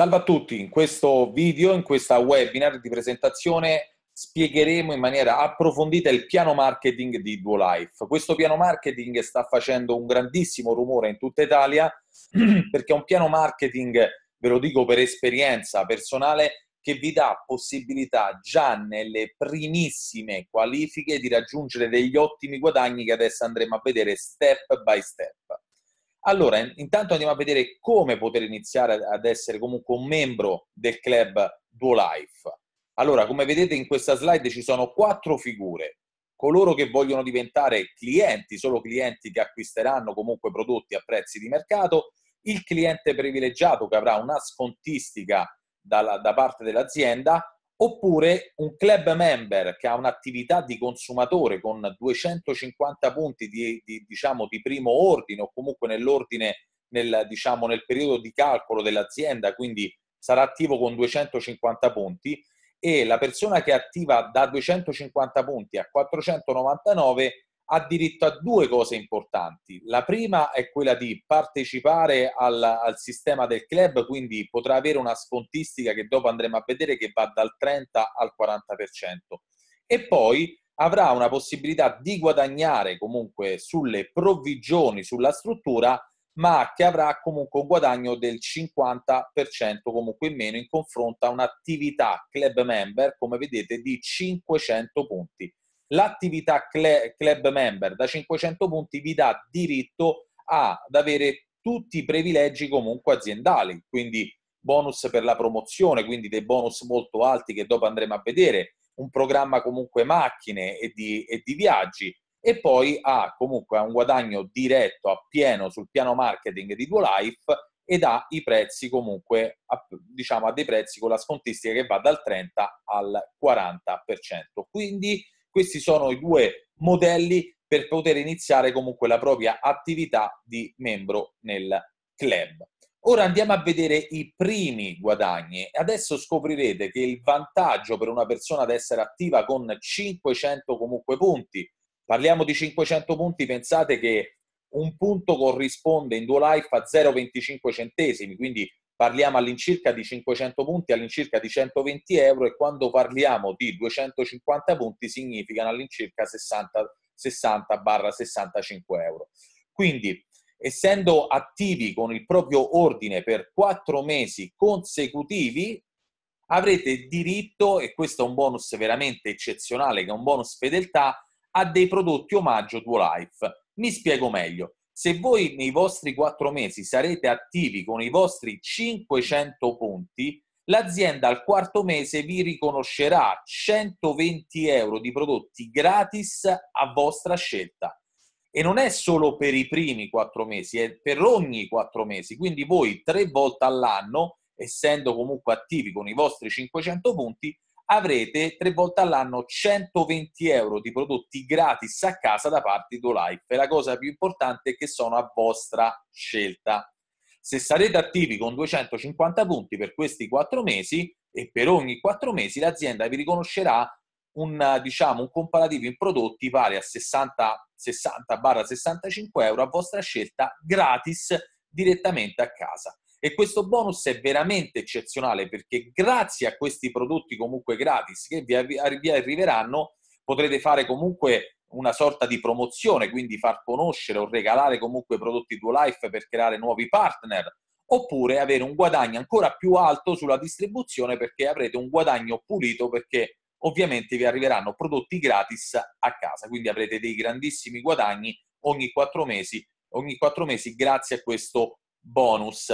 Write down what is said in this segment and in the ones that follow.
Salve a tutti, in questo video, in questa webinar di presentazione spiegheremo in maniera approfondita il piano marketing di Duolife. Questo piano marketing sta facendo un grandissimo rumore in tutta Italia perché è un piano marketing, ve lo dico per esperienza personale, che vi dà possibilità già nelle primissime qualifiche di raggiungere degli ottimi guadagni che adesso andremo a vedere step by step. Allora, intanto andiamo a vedere come poter iniziare ad essere comunque un membro del club DuoLife. Allora, come vedete in questa slide ci sono quattro figure. Coloro che vogliono diventare clienti, solo clienti che acquisteranno comunque prodotti a prezzi di mercato, il cliente privilegiato che avrà una scontistica da parte dell'azienda, oppure un club member che ha un'attività di consumatore con 250 punti di, di, diciamo, di primo ordine o comunque nell'ordine nel, diciamo, nel periodo di calcolo dell'azienda, quindi sarà attivo con 250 punti e la persona che è attiva da 250 punti a 499 ha diritto a due cose importanti. La prima è quella di partecipare al, al, sistema del club, quindi potrà avere una scontistica che dopo andremo a vedere che va dal 30 al 40%. E poi avrà una possibilità di guadagnare comunque sulle provvigioni sulla struttura, ma che avrà comunque un guadagno del 50% comunque in meno in confronto a un'attività club member, come vedete, di 500 punti l'attività club member da 500 punti vi dà diritto ad avere tutti i privilegi comunque aziendali, quindi bonus per la promozione, quindi dei bonus molto alti che dopo andremo a vedere, un programma comunque macchine e di, e di viaggi e poi ha comunque un guadagno diretto a pieno sul piano marketing di Duo Life ed ha i prezzi comunque a, diciamo a dei prezzi con la scontistica che va dal 30 al 40%. Quindi questi sono i due modelli per poter iniziare comunque la propria attività di membro nel club. Ora andiamo a vedere i primi guadagni. Adesso scoprirete che il vantaggio per una persona ad essere attiva con 500 comunque punti, parliamo di 500 punti, pensate che un punto corrisponde in due life a 0,25 centesimi, quindi parliamo all'incirca di 500 punti, all'incirca di 120 euro e quando parliamo di 250 punti significano all'incirca 60-65 euro. Quindi, essendo attivi con il proprio ordine per quattro mesi consecutivi, avrete diritto, e questo è un bonus veramente eccezionale, che è un bonus fedeltà, a dei prodotti omaggio Duo Life. Mi spiego meglio. Se voi nei vostri quattro mesi sarete attivi con i vostri 500 punti, l'azienda al quarto mese vi riconoscerà 120 euro di prodotti gratis a vostra scelta. E non è solo per i primi quattro mesi, è per ogni quattro mesi. Quindi voi tre volte all'anno, essendo comunque attivi con i vostri 500 punti, avrete tre volte all'anno 120 euro di prodotti gratis a casa da parte di DoLife. La cosa più importante è che sono a vostra scelta. Se sarete attivi con 250 punti per questi 4 mesi e per ogni 4 mesi l'azienda vi riconoscerà un, diciamo, un comparativo in prodotti pari a 60-65 euro a vostra scelta gratis direttamente a casa. E questo bonus è veramente eccezionale perché grazie a questi prodotti comunque gratis che vi, vi arriveranno potrete fare comunque una sorta di promozione, quindi far conoscere o regalare comunque prodotti tuo life per creare nuovi partner, oppure avere un guadagno ancora più alto sulla distribuzione perché avrete un guadagno pulito perché ovviamente vi arriveranno prodotti gratis a casa, quindi avrete dei grandissimi guadagni ogni quattro mesi, ogni quattro mesi grazie a questo bonus.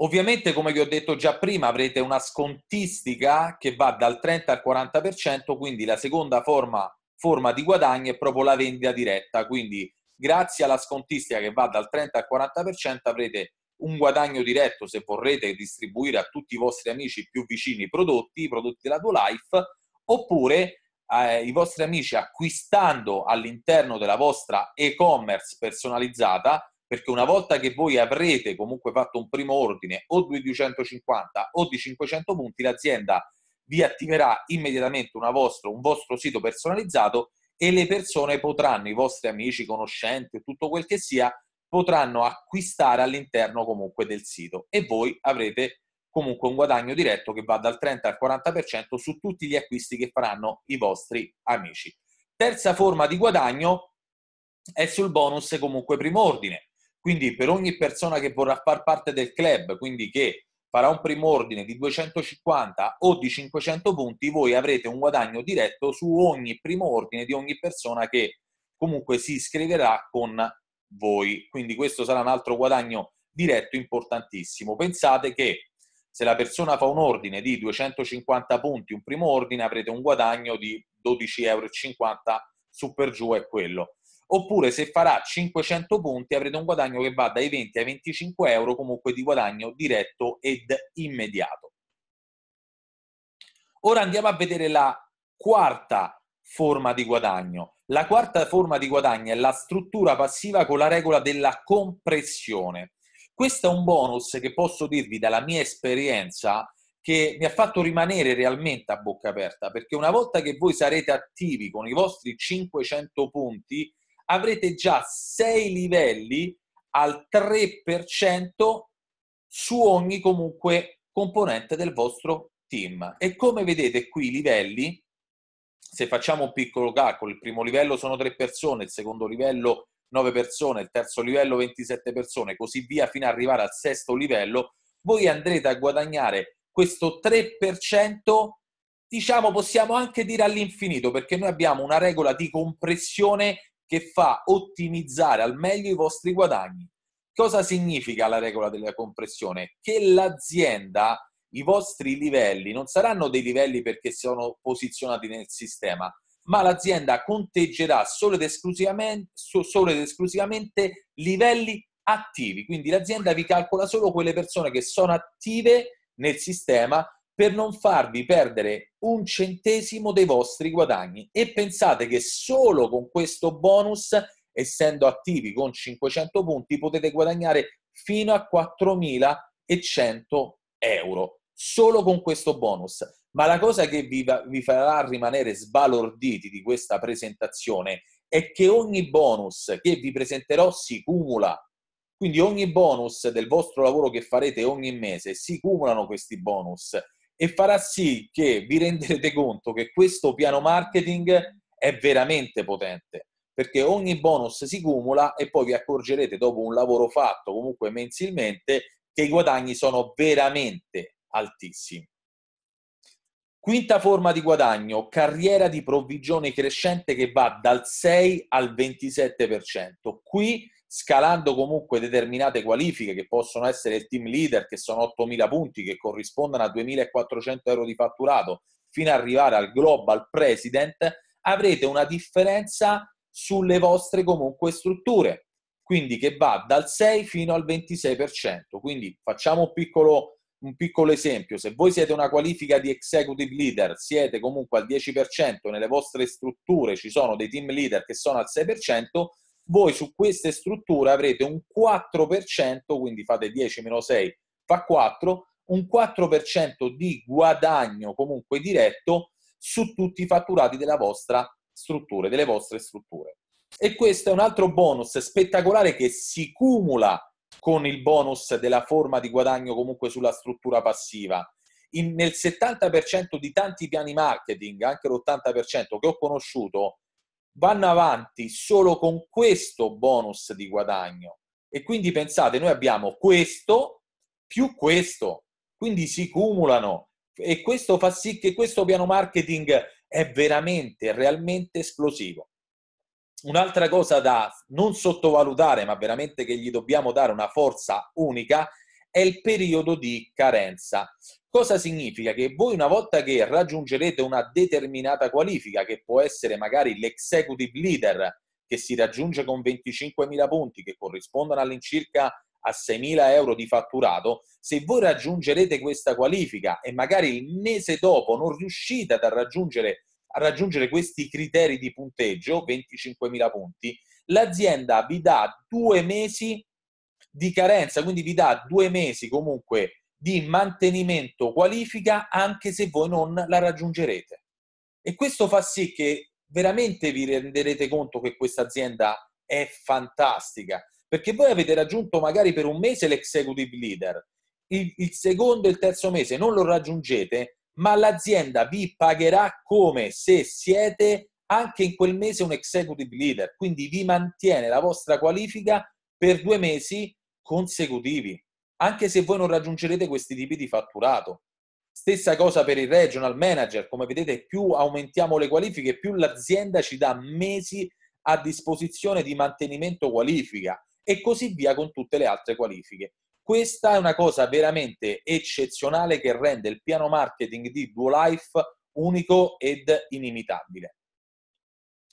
Ovviamente, come vi ho detto già prima, avrete una scontistica che va dal 30 al 40%, quindi la seconda forma, forma di guadagno è proprio la vendita diretta. Quindi, grazie alla scontistica che va dal 30 al 40%, avrete un guadagno diretto se vorrete distribuire a tutti i vostri amici più vicini i prodotti, i prodotti della tua life, oppure eh, i vostri amici acquistando all'interno della vostra e-commerce personalizzata perché una volta che voi avrete comunque fatto un primo ordine o di 250 o di 500 punti, l'azienda vi attiverà immediatamente vostro, un vostro sito personalizzato e le persone potranno, i vostri amici, conoscenti, tutto quel che sia, potranno acquistare all'interno comunque del sito e voi avrete comunque un guadagno diretto che va dal 30 al 40% su tutti gli acquisti che faranno i vostri amici. Terza forma di guadagno è sul bonus comunque primo ordine. Quindi per ogni persona che vorrà far parte del club, quindi che farà un primo ordine di 250 o di 500 punti, voi avrete un guadagno diretto su ogni primo ordine di ogni persona che comunque si iscriverà con voi. Quindi questo sarà un altro guadagno diretto importantissimo. Pensate che se la persona fa un ordine di 250 punti, un primo ordine, avrete un guadagno di 12,50 euro su per giù è quello oppure se farà 500 punti avrete un guadagno che va dai 20 ai 25 euro comunque di guadagno diretto ed immediato. Ora andiamo a vedere la quarta forma di guadagno. La quarta forma di guadagno è la struttura passiva con la regola della compressione. Questo è un bonus che posso dirvi dalla mia esperienza che mi ha fatto rimanere realmente a bocca aperta, perché una volta che voi sarete attivi con i vostri 500 punti, avrete già 6 livelli al 3% su ogni comunque componente del vostro team. E come vedete qui i livelli, se facciamo un piccolo calcolo, il primo livello sono 3 persone, il secondo livello 9 persone, il terzo livello 27 persone, così via fino ad arrivare al sesto livello, voi andrete a guadagnare questo 3%, diciamo possiamo anche dire all'infinito, perché noi abbiamo una regola di compressione che fa ottimizzare al meglio i vostri guadagni. Cosa significa la regola della compressione? Che l'azienda, i vostri livelli, non saranno dei livelli perché sono posizionati nel sistema, ma l'azienda conteggerà solo ed esclusivamente, solo ed esclusivamente livelli attivi. Quindi l'azienda vi calcola solo quelle persone che sono attive nel sistema per non farvi perdere un centesimo dei vostri guadagni e pensate che solo con questo bonus, essendo attivi con 500 punti, potete guadagnare fino a 4100 euro solo con questo bonus. Ma la cosa che vi, vi farà rimanere sbalorditi di questa presentazione è che ogni bonus che vi presenterò si cumula. Quindi ogni bonus del vostro lavoro che farete ogni mese si cumulano questi bonus e farà sì che vi renderete conto che questo piano marketing è veramente potente perché ogni bonus si cumula e poi vi accorgerete dopo un lavoro fatto comunque mensilmente che i guadagni sono veramente altissimi. Quinta forma di guadagno, carriera di provvigione crescente che va dal 6 al 27%. Qui scalando comunque determinate qualifiche che possono essere il team leader, che sono 8.000 punti, che corrispondono a 2.400 euro di fatturato, fino ad arrivare al global president, avrete una differenza sulle vostre comunque strutture, quindi che va dal 6 fino al 26%. Quindi facciamo un piccolo, un piccolo esempio, se voi siete una qualifica di executive leader, siete comunque al 10%, nelle vostre strutture ci sono dei team leader che sono al 6%, voi su queste strutture avrete un 4%, quindi fate 10 meno 6 fa 4, un 4% di guadagno comunque diretto su tutti i fatturati della vostra struttura, delle vostre strutture. E questo è un altro bonus spettacolare che si cumula con il bonus della forma di guadagno comunque sulla struttura passiva. In, nel 70% di tanti piani marketing, anche l'80% che ho conosciuto, vanno avanti solo con questo bonus di guadagno. E quindi pensate, noi abbiamo questo più questo, quindi si cumulano e questo fa sì che questo piano marketing è veramente, realmente esplosivo. Un'altra cosa da non sottovalutare, ma veramente che gli dobbiamo dare una forza unica, è il periodo di carenza. Cosa significa? Che voi una volta che raggiungerete una determinata qualifica, che può essere magari l'executive leader, che si raggiunge con 25.000 punti, che corrispondono all'incirca a 6.000 euro di fatturato, se voi raggiungerete questa qualifica e magari il mese dopo non riuscite a raggiungere, a raggiungere questi criteri di punteggio, 25.000 punti, l'azienda vi dà due mesi di carenza, quindi vi dà due mesi comunque di mantenimento qualifica anche se voi non la raggiungerete. E questo fa sì che veramente vi renderete conto che questa azienda è fantastica, perché voi avete raggiunto magari per un mese l'executive leader, il, il secondo e il terzo mese non lo raggiungete, ma l'azienda vi pagherà come se siete anche in quel mese un executive leader, quindi vi mantiene la vostra qualifica per due mesi consecutivi, anche se voi non raggiungerete questi tipi di fatturato. Stessa cosa per il regional manager, come vedete più aumentiamo le qualifiche, più l'azienda ci dà mesi a disposizione di mantenimento qualifica e così via con tutte le altre qualifiche. Questa è una cosa veramente eccezionale che rende il piano marketing di Duolife unico ed inimitabile.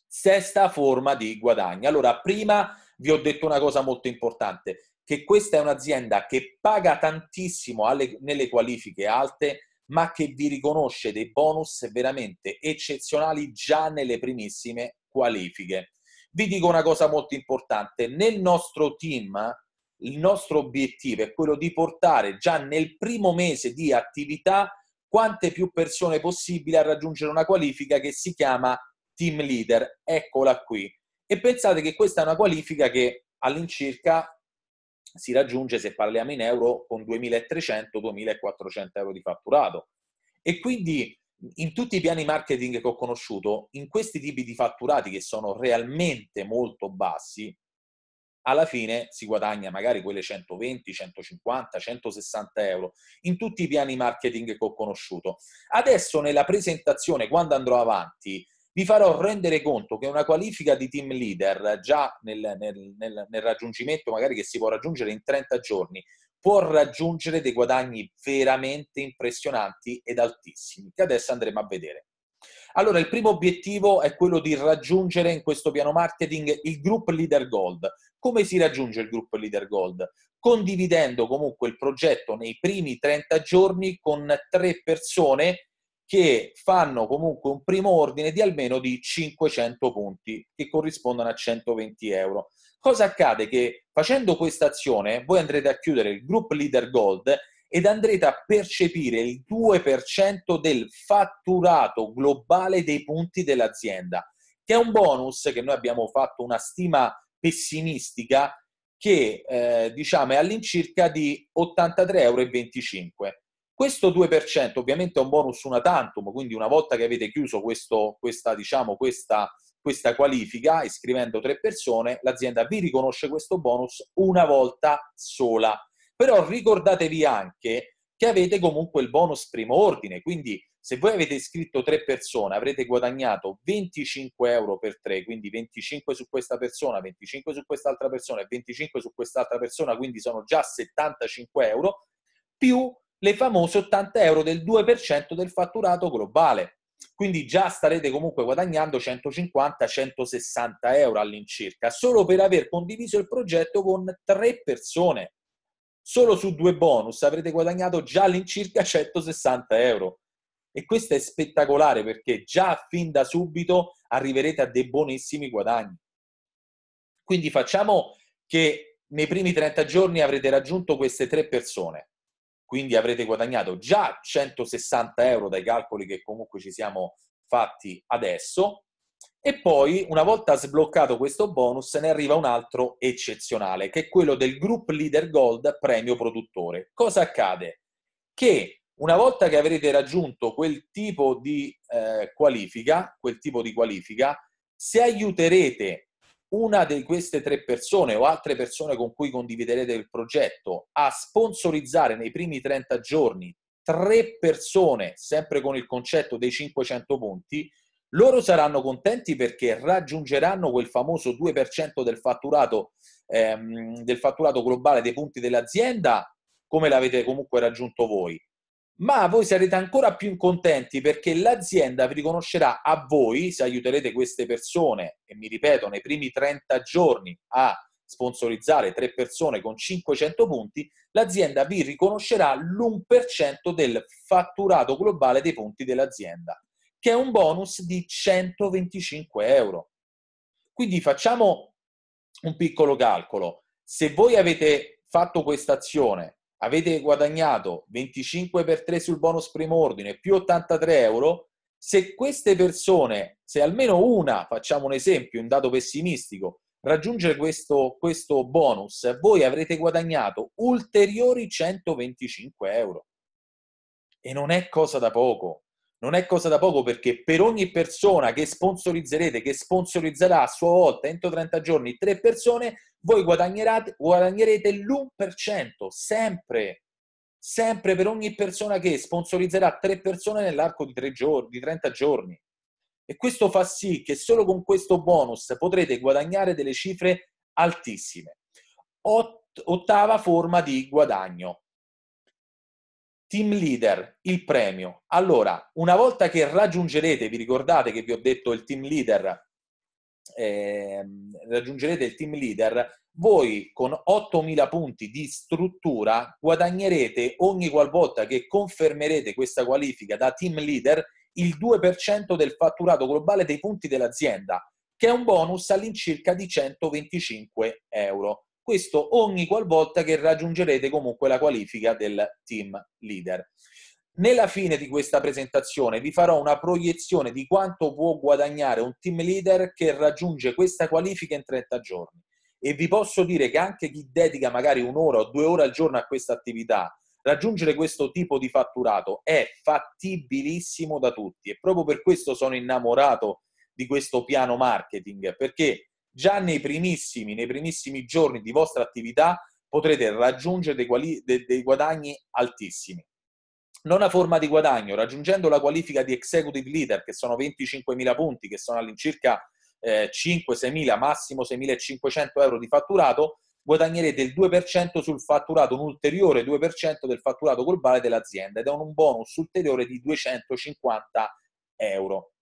Sesta forma di guadagno. Allora, prima vi ho detto una cosa molto importante che questa è un'azienda che paga tantissimo alle, nelle qualifiche alte, ma che vi riconosce dei bonus veramente eccezionali già nelle primissime qualifiche. Vi dico una cosa molto importante, nel nostro team il nostro obiettivo è quello di portare già nel primo mese di attività quante più persone possibile a raggiungere una qualifica che si chiama team leader. Eccola qui. E pensate che questa è una qualifica che all'incirca si raggiunge, se parliamo in euro, con 2.300-2.400 euro di fatturato. E quindi in tutti i piani marketing che ho conosciuto, in questi tipi di fatturati che sono realmente molto bassi, alla fine si guadagna magari quelle 120, 150, 160 euro in tutti i piani marketing che ho conosciuto. Adesso nella presentazione, quando andrò avanti, vi farò rendere conto che una qualifica di team leader già nel, nel, nel, nel raggiungimento magari che si può raggiungere in 30 giorni può raggiungere dei guadagni veramente impressionanti ed altissimi, che adesso andremo a vedere. Allora, il primo obiettivo è quello di raggiungere in questo piano marketing il Group Leader Gold. Come si raggiunge il Group Leader Gold? Condividendo comunque il progetto nei primi 30 giorni con tre persone che fanno comunque un primo ordine di almeno di 500 punti che corrispondono a 120 euro. Cosa accade? Che facendo questa azione voi andrete a chiudere il Group Leader Gold ed andrete a percepire il 2% del fatturato globale dei punti dell'azienda, che è un bonus che noi abbiamo fatto una stima pessimistica che eh, diciamo è all'incirca di 83,25 euro questo 2% ovviamente è un bonus una tantum, quindi una volta che avete chiuso questo, questa, diciamo, questa, questa qualifica, iscrivendo tre persone, l'azienda vi riconosce questo bonus una volta sola. Però ricordatevi anche che avete comunque il bonus primo ordine, quindi se voi avete iscritto tre persone avrete guadagnato 25 euro per tre, quindi 25 su questa persona, 25 su quest'altra persona e 25 su quest'altra persona, quindi sono già 75 euro, più le famose 80 euro del 2% del fatturato globale. Quindi già starete comunque guadagnando 150-160 euro all'incirca, solo per aver condiviso il progetto con tre persone. Solo su due bonus avrete guadagnato già all'incirca 160 euro. E questo è spettacolare perché già fin da subito arriverete a dei buonissimi guadagni. Quindi facciamo che nei primi 30 giorni avrete raggiunto queste tre persone quindi avrete guadagnato già 160 euro dai calcoli che comunque ci siamo fatti adesso e poi una volta sbloccato questo bonus ne arriva un altro eccezionale che è quello del Group Leader Gold premio produttore. Cosa accade? Che una volta che avrete raggiunto quel tipo di eh, qualifica, quel tipo di qualifica, se aiuterete una di queste tre persone o altre persone con cui condividerete il progetto a sponsorizzare nei primi 30 giorni tre persone, sempre con il concetto dei 500 punti, loro saranno contenti perché raggiungeranno quel famoso 2% del fatturato, ehm, del fatturato globale dei punti dell'azienda come l'avete comunque raggiunto voi ma voi sarete ancora più contenti perché l'azienda vi riconoscerà a voi, se aiuterete queste persone, e mi ripeto, nei primi 30 giorni a sponsorizzare tre persone con 500 punti, l'azienda vi riconoscerà l'1% del fatturato globale dei punti dell'azienda, che è un bonus di 125 euro. Quindi facciamo un piccolo calcolo. Se voi avete fatto questa azione avete guadagnato 25 per 3 sul bonus primo ordine più 83 euro, se queste persone, se almeno una, facciamo un esempio, un dato pessimistico, raggiunge questo, questo bonus, voi avrete guadagnato ulteriori 125 euro. E non è cosa da poco non è cosa da poco perché per ogni persona che sponsorizzerete, che sponsorizzerà a sua volta entro 30 giorni tre persone, voi guadagnerete l'1%, sempre, sempre per ogni persona che sponsorizzerà tre persone nell'arco di, giorni, di 30 giorni. E questo fa sì che solo con questo bonus potrete guadagnare delle cifre altissime. Ottava forma di guadagno, Team leader, il premio. Allora, una volta che raggiungerete, vi ricordate che vi ho detto il team leader, eh, raggiungerete il team leader, voi con 8.000 punti di struttura guadagnerete ogni qualvolta che confermerete questa qualifica da team leader il 2% del fatturato globale dei punti dell'azienda, che è un bonus all'incirca di 125 euro questo ogni qualvolta che raggiungerete comunque la qualifica del team leader. Nella fine di questa presentazione vi farò una proiezione di quanto può guadagnare un team leader che raggiunge questa qualifica in 30 giorni e vi posso dire che anche chi dedica magari un'ora o due ore al giorno a questa attività, raggiungere questo tipo di fatturato è fattibilissimo da tutti e proprio per questo sono innamorato di questo piano marketing perché già nei primissimi, nei primissimi giorni di vostra attività potrete raggiungere dei, quali, de, dei guadagni altissimi. Nona forma di guadagno, raggiungendo la qualifica di executive leader, che sono 25.000 punti, che sono all'incirca eh, 5-6.000, massimo 6.500 euro di fatturato, guadagnerete il 2% sul fatturato, un ulteriore 2% del fatturato globale dell'azienda ed è un bonus ulteriore di 250 euro.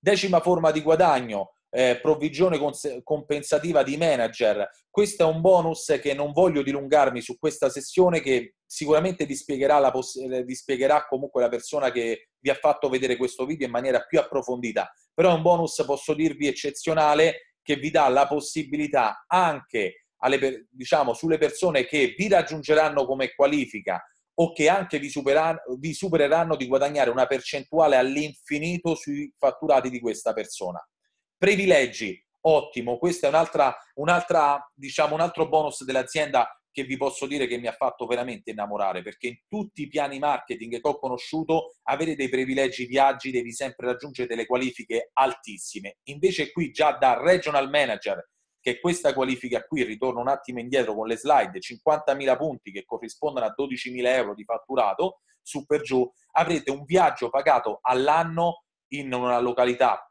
Decima forma di guadagno, eh, provvigione cons- compensativa di manager. Questo è un bonus che non voglio dilungarmi su questa sessione che sicuramente dispiegherà, la poss- eh, dispiegherà comunque la persona che vi ha fatto vedere questo video in maniera più approfondita, però è un bonus, posso dirvi, eccezionale che vi dà la possibilità anche alle, diciamo, sulle persone che vi raggiungeranno come qualifica o che anche vi supereranno, vi supereranno di guadagnare una percentuale all'infinito sui fatturati di questa persona. Privilegi, ottimo, questo è un'altra, un'altra, diciamo, un altro bonus dell'azienda che vi posso dire che mi ha fatto veramente innamorare, perché in tutti i piani marketing che ho conosciuto avere dei privilegi viaggi devi sempre raggiungere delle qualifiche altissime. Invece qui già da regional manager, che questa qualifica qui, ritorno un attimo indietro con le slide, 50.000 punti che corrispondono a 12.000 euro di fatturato, su per giù, avrete un viaggio pagato all'anno in una località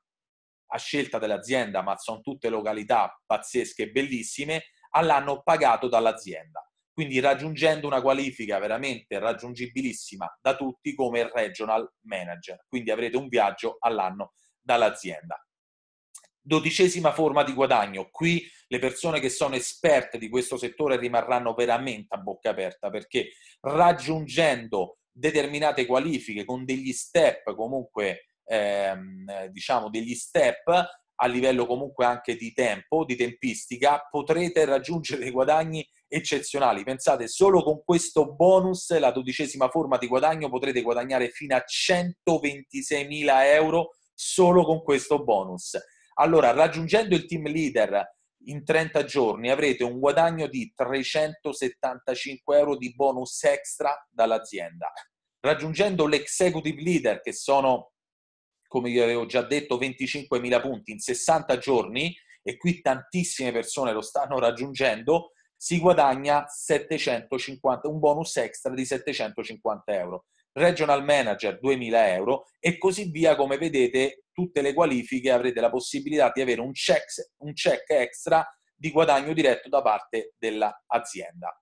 a scelta dell'azienda, ma sono tutte località pazzesche e bellissime, all'anno pagato dall'azienda. Quindi raggiungendo una qualifica veramente raggiungibilissima da tutti come regional manager. Quindi avrete un viaggio all'anno dall'azienda. Dodicesima forma di guadagno. Qui le persone che sono esperte di questo settore rimarranno veramente a bocca aperta perché raggiungendo determinate qualifiche con degli step comunque ehm, diciamo degli step a livello comunque anche di tempo, di tempistica, potrete raggiungere dei guadagni eccezionali. Pensate, solo con questo bonus, la dodicesima forma di guadagno, potrete guadagnare fino a 126.000 euro solo con questo bonus. Allora, raggiungendo il team leader in 30 giorni avrete un guadagno di 375 euro di bonus extra dall'azienda. Raggiungendo l'executive leader, che sono come vi avevo già detto, 25.000 punti in 60 giorni, e qui tantissime persone lo stanno raggiungendo, si guadagna 750, un bonus extra di 750 euro. Regional Manager 2000 euro e così via, come vedete, tutte le qualifiche avrete la possibilità di avere un check, un check extra di guadagno diretto da parte dell'azienda.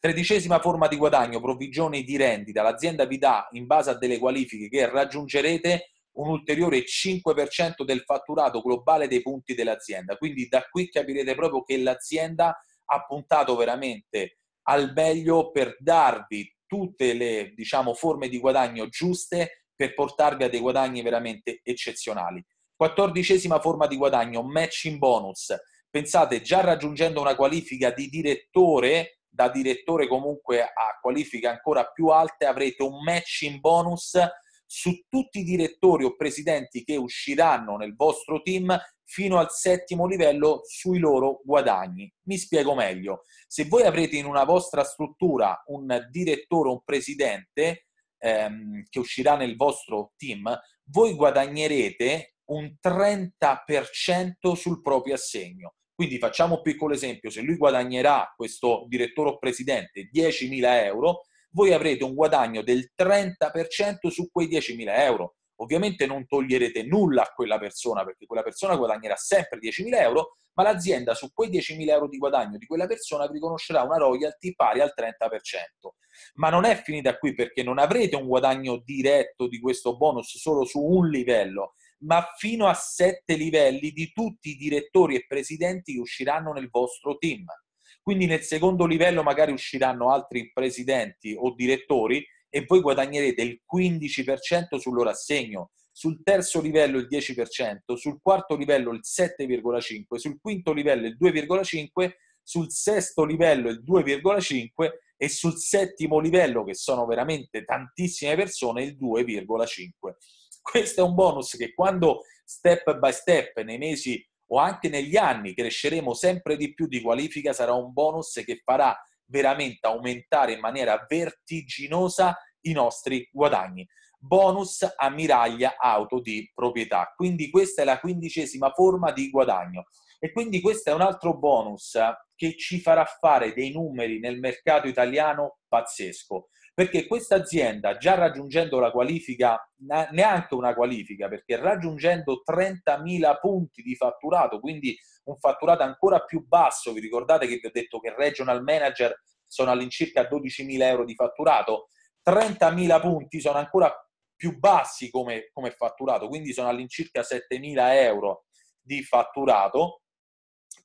Tredicesima forma di guadagno, provvigioni di rendita. L'azienda vi dà, in base a delle qualifiche che raggiungerete, un ulteriore 5% del fatturato globale dei punti dell'azienda. Quindi da qui capirete proprio che l'azienda ha puntato veramente al meglio per darvi tutte le diciamo, forme di guadagno giuste per portarvi a dei guadagni veramente eccezionali. Quattordicesima forma di guadagno, matching bonus. Pensate, già raggiungendo una qualifica di direttore, da direttore comunque a qualifiche ancora più alte, avrete un matching bonus su tutti i direttori o presidenti che usciranno nel vostro team fino al settimo livello sui loro guadagni. Mi spiego meglio. Se voi avrete in una vostra struttura un direttore o un presidente ehm, che uscirà nel vostro team, voi guadagnerete un 30% sul proprio assegno. Quindi facciamo un piccolo esempio, se lui guadagnerà questo direttore o presidente 10.000 euro, voi avrete un guadagno del 30% su quei 10.000 euro. Ovviamente non toglierete nulla a quella persona, perché quella persona guadagnerà sempre 10.000 euro, ma l'azienda su quei 10.000 euro di guadagno di quella persona vi riconoscerà una royalty pari al 30%. Ma non è finita qui perché non avrete un guadagno diretto di questo bonus solo su un livello, ma fino a sette livelli di tutti i direttori e presidenti che usciranno nel vostro team. Quindi nel secondo livello magari usciranno altri presidenti o direttori e voi guadagnerete il 15% sul loro assegno, sul terzo livello il 10%, sul quarto livello il 7,5%, sul quinto livello il 2,5%, sul sesto livello il 2,5% e sul settimo livello, che sono veramente tantissime persone, il 2,5%. Questo è un bonus che quando step by step nei mesi o anche negli anni cresceremo sempre di più di qualifica, sarà un bonus che farà veramente aumentare in maniera vertiginosa i nostri guadagni. Bonus ammiraglia auto di proprietà. Quindi questa è la quindicesima forma di guadagno. E quindi questo è un altro bonus che ci farà fare dei numeri nel mercato italiano pazzesco perché questa azienda, già raggiungendo la qualifica, neanche una qualifica, perché raggiungendo 30.000 punti di fatturato, quindi un fatturato ancora più basso, vi ricordate che vi ho detto che regional manager sono all'incirca 12.000 euro di fatturato, 30.000 punti sono ancora più bassi come, come fatturato, quindi sono all'incirca 7.000 euro di fatturato,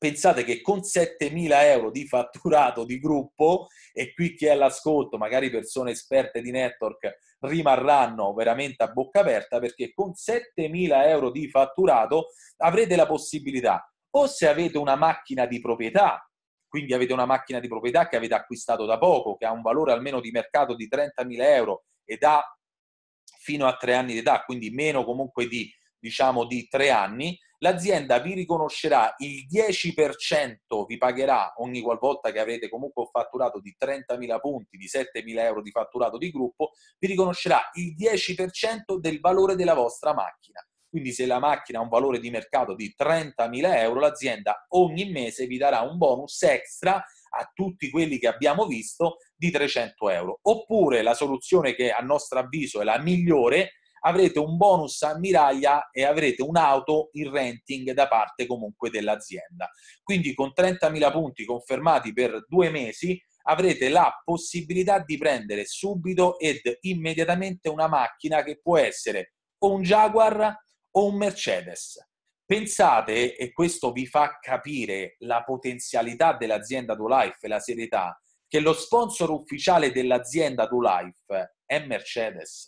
pensate che con 7.000 euro di fatturato di gruppo, e qui chi è all'ascolto, magari persone esperte di network, rimarranno veramente a bocca aperta perché con 7.000 euro di fatturato avrete la possibilità o se avete una macchina di proprietà, quindi avete una macchina di proprietà che avete acquistato da poco, che ha un valore almeno di mercato di 30.000 euro ed ha fino a tre anni di età, quindi meno comunque di, diciamo, di tre anni, l'azienda vi riconoscerà il 10%, vi pagherà ogni qualvolta che avete comunque un fatturato di 30.000 punti, di 7.000 euro di fatturato di gruppo, vi riconoscerà il 10% del valore della vostra macchina. Quindi se la macchina ha un valore di mercato di 30.000 euro, l'azienda ogni mese vi darà un bonus extra a tutti quelli che abbiamo visto di 300 euro. Oppure la soluzione che a nostro avviso è la migliore avrete un bonus a e avrete un'auto in renting da parte comunque dell'azienda. Quindi con 30.000 punti confermati per due mesi avrete la possibilità di prendere subito ed immediatamente una macchina che può essere o un Jaguar o un Mercedes. Pensate, e questo vi fa capire la potenzialità dell'azienda Do Life e la serietà, che lo sponsor ufficiale dell'azienda Do Life è Mercedes.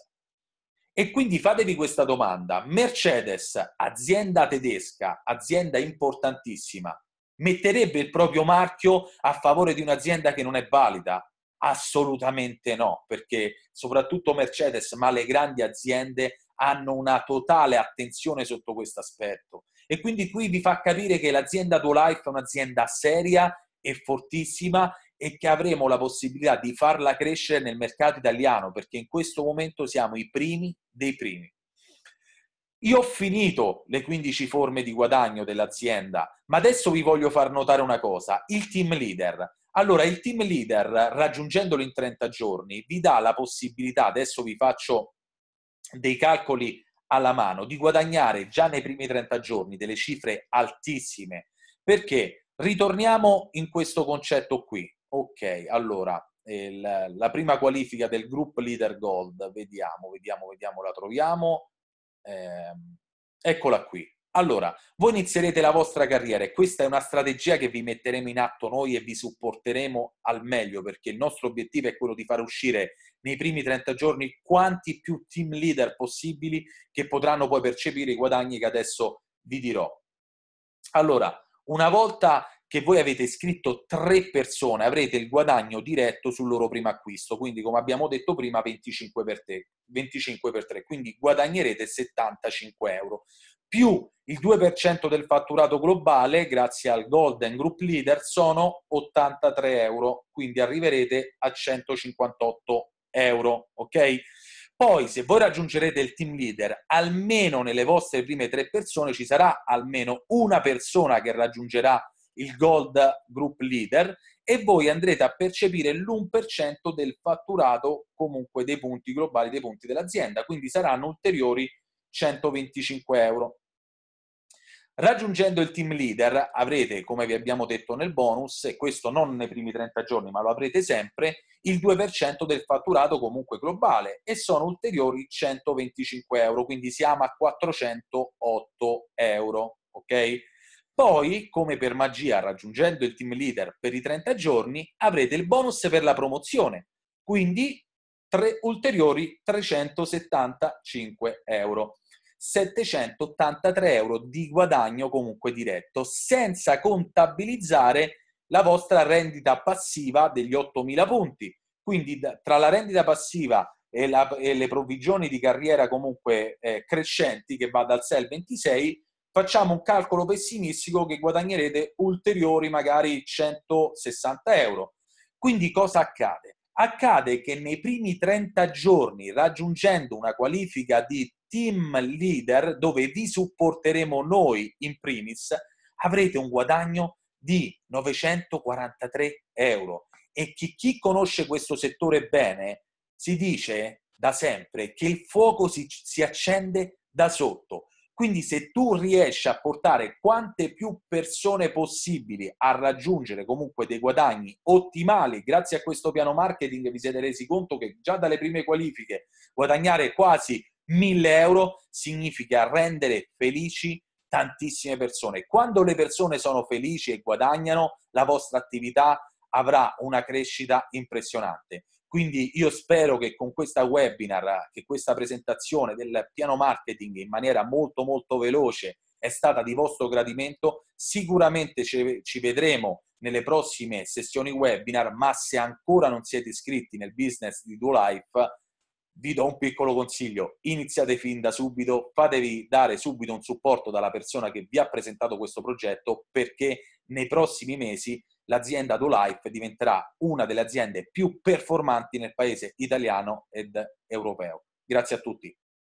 E quindi fatevi questa domanda. Mercedes, azienda tedesca, azienda importantissima, metterebbe il proprio marchio a favore di un'azienda che non è valida? Assolutamente no, perché soprattutto Mercedes, ma le grandi aziende hanno una totale attenzione sotto questo aspetto. E quindi qui vi fa capire che l'azienda Do Life è un'azienda seria e fortissima e che avremo la possibilità di farla crescere nel mercato italiano, perché in questo momento siamo i primi dei primi. Io ho finito le 15 forme di guadagno dell'azienda, ma adesso vi voglio far notare una cosa, il team leader. Allora, il team leader, raggiungendolo in 30 giorni, vi dà la possibilità, adesso vi faccio dei calcoli alla mano, di guadagnare già nei primi 30 giorni delle cifre altissime. Perché? Ritorniamo in questo concetto qui ok, allora il, la prima qualifica del group leader gold, vediamo, vediamo, vediamo, la troviamo. Eh, eccola qui. Allora, voi inizierete la vostra carriera e questa è una strategia che vi metteremo in atto noi e vi supporteremo al meglio perché il nostro obiettivo è quello di far uscire nei primi 30 giorni quanti più team leader possibili che potranno poi percepire i guadagni che adesso vi dirò. Allora, una volta che voi avete iscritto tre persone, avrete il guadagno diretto sul loro primo acquisto, quindi come abbiamo detto prima 25 per, te, 25 per 3, quindi guadagnerete 75 euro, più il 2% del fatturato globale grazie al Golden Group Leader sono 83 euro, quindi arriverete a 158 euro, ok? Poi, se voi raggiungerete il team leader, almeno nelle vostre prime tre persone ci sarà almeno una persona che raggiungerà il Gold Group Leader e voi andrete a percepire l'1% del fatturato comunque dei punti globali, dei punti dell'azienda, quindi saranno ulteriori 125 euro. Raggiungendo il team leader avrete, come vi abbiamo detto nel bonus, e questo non nei primi 30 giorni, ma lo avrete sempre, il 2% del fatturato comunque globale e sono ulteriori 125 euro, quindi siamo a 408 euro, ok? Poi, come per magia, raggiungendo il team leader per i 30 giorni, avrete il bonus per la promozione, quindi tre, ulteriori 375 euro. 783 euro di guadagno comunque diretto, senza contabilizzare la vostra rendita passiva degli 8.000 punti. Quindi tra la rendita passiva e, la, e le provvigioni di carriera comunque eh, crescenti che va dal 6 al 26, facciamo un calcolo pessimistico che guadagnerete ulteriori magari 160 euro. Quindi cosa accade? Accade che nei primi 30 giorni, raggiungendo una qualifica di team leader, dove vi supporteremo noi in primis, avrete un guadagno di 943 euro. E chi, chi conosce questo settore bene si dice da sempre che il fuoco si, si accende da sotto quindi se tu riesci a portare quante più persone possibili a raggiungere comunque dei guadagni ottimali grazie a questo piano marketing, vi siete resi conto che già dalle prime qualifiche guadagnare quasi 1000 euro significa rendere felici tantissime persone. Quando le persone sono felici e guadagnano, la vostra attività avrà una crescita impressionante. Quindi io spero che con questa webinar, che questa presentazione del piano marketing in maniera molto molto veloce è stata di vostro gradimento, sicuramente ci vedremo nelle prossime sessioni webinar, ma se ancora non siete iscritti nel business di Do Life, vi do un piccolo consiglio, iniziate fin da subito, fatevi dare subito un supporto dalla persona che vi ha presentato questo progetto perché nei prossimi mesi l'azienda DoLife diventerà una delle aziende più performanti nel paese italiano ed europeo. Grazie a tutti.